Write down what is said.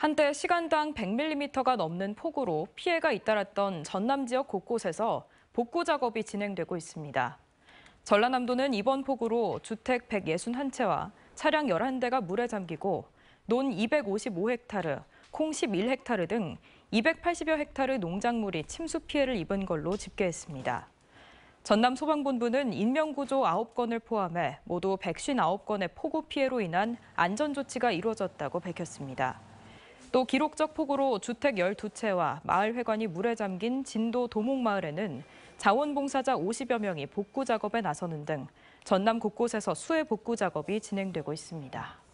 한때 시간당 100mm가 넘는 폭우로 피해가 잇따랐던 전남 지역 곳곳에서 복구 작업이 진행되고 있습니다. 전라남도는 이번 폭우로 주택 161채와 차량 11대가 물에 잠기고 논 255헥타르, 콩 11헥타르 등 280여 헥타르 농작물이 침수 피해를 입은 걸로 집계했습니다. 전남 소방본부는 인명구조 9건을 포함해 모두 159건의 폭우 피해로 인한 안전조치가 이루어졌다고 밝혔습니다. 또 기록적 폭우로 주택 12채와 마을회관이 물에 잠긴 진도 도목마을에는 자원봉사자 50여 명이 복구 작업에 나서는 등 전남 곳곳에서 수해 복구 작업이 진행되고 있습니다.